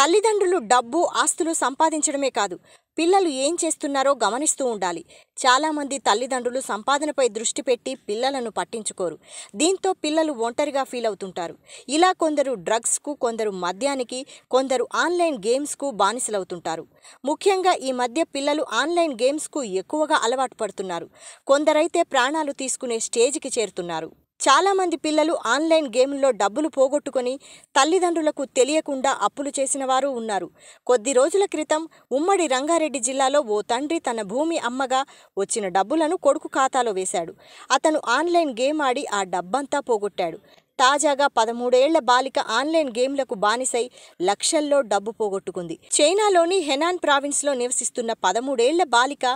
తల్లిదండ్రులు డబ్బు ఆస్తులు సంపాదించడమే కాదు పిల్లలు ఏం చేస్తున్నారో గమనిస్తూ ఉండాలి చాలామంది తల్లిదండ్రులు సంపాదనపై దృష్టి పెట్టి పిల్లలను పట్టించుకోరు దీంతో పిల్లలు ఒంటరిగా ఫీల్ అవుతుంటారు ఇలా కొందరు డ్రగ్స్కు కొందరు మద్యానికి కొందరు ఆన్లైన్ గేమ్స్కు బానిసలవుతుంటారు ముఖ్యంగా ఈ మధ్య పిల్లలు ఆన్లైన్ గేమ్స్కు ఎక్కువగా అలవాటు పడుతున్నారు కొందరైతే ప్రాణాలు తీసుకునే స్టేజ్కి చేరుతున్నారు చాలామంది పిల్లలు ఆన్లైన్ గేమ్లో డబ్బులు పోగొట్టుకొని తల్లిదండ్రులకు తెలియకుండా అప్పులు చేసిన వారు ఉన్నారు కొద్ది రోజుల క్రితం ఉమ్మడి రంగారెడ్డి జిల్లాలో ఓ తండ్రి తన భూమి అమ్మగా వచ్చిన డబ్బులను కొడుకు ఖాతాలో వేశాడు అతను ఆన్లైన్ గేమ్ ఆడి ఆ డబ్బంతా పోగొట్టాడు తాజాగా పదమూడేళ్ల బాలిక ఆన్లైన్ గేమ్లకు బానిసై లక్షల్లో డబ్బు పోగొట్టుకుంది చైనాలోని హెనాన్ ప్రావిన్స్లో నివసిస్తున్న పదమూడేళ్ల బాలిక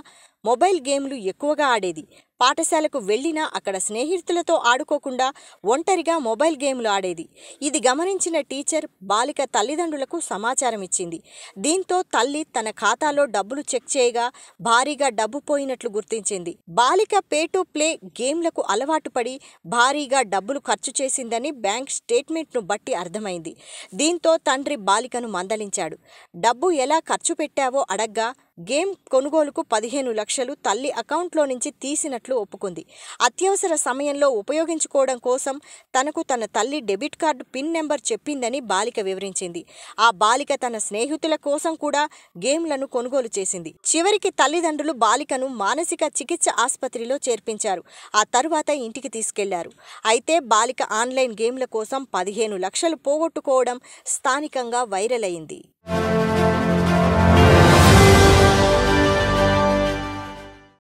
మొబైల్ గేమ్లు ఎక్కువగా ఆడేది పాఠశాలకు వెళ్ళినా అక్కడ స్నేహితులతో ఆడుకోకుండా ఒంటరిగా మొబైల్ గేమ్లు ఆడేది ఇది గమనించిన టీచర్ బాలిక తల్లిదండ్రులకు సమాచారం ఇచ్చింది దీంతో తల్లి తన ఖాతాలో డబ్బులు చెక్ చేయగా భారీగా డబ్బు పోయినట్లు గుర్తించింది బాలిక పే టు ప్లే గేమ్లకు అలవాటు పడి భారీగా డబ్బులు ఖర్చు చేసిందని బ్యాంక్ స్టేట్మెంట్ను బట్టి అర్థమైంది దీంతో తండ్రి బాలికను మందలించాడు డబ్బు ఎలా ఖర్చు పెట్టావో అడగ్గా గేమ్ కొనుగోలుకు పదిహేను లక్షలు తల్లి అకౌంట్లో నుంచి తీసినట్లు ఒప్పుకుంది అత్యవసర సమయంలో ఉపయోగించుకోవడం కోసం తనకు తన తల్లి డెబిట్ కార్డు పిన్ నెంబర్ చెప్పిందని బాలిక వివరించింది ఆ బాలిక తన స్నేహితుల కోసం కూడా గేమ్లను కొనుగోలు చేసింది చివరికి తల్లిదండ్రులు బాలికను మానసిక చికిత్స ఆసుపత్రిలో చేర్పించారు ఆ తరువాత ఇంటికి తీసుకెళ్లారు అయితే బాలిక ఆన్లైన్ గేమ్ల కోసం పదిహేను లక్షలు పోగొట్టుకోవడం స్థానికంగా వైరల్ అయింది